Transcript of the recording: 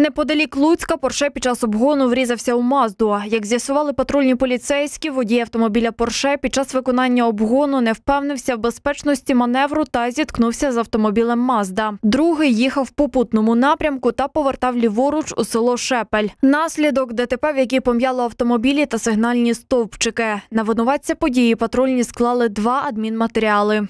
Неподалік Луцька Порше під час обгону врізався у Мазду. Як з'ясували патрульні поліцейські, водій автомобіля Порше під час виконання обгону не впевнився в безпечності маневру та зіткнувся з автомобілем Мазда. Другий їхав в попутному напрямку та повертав ліворуч у село Шепель. Наслідок ДТП, в якій пом'яло автомобілі та сигнальні стовпчики. На винуватця події патрульні склали два адмінматеріали.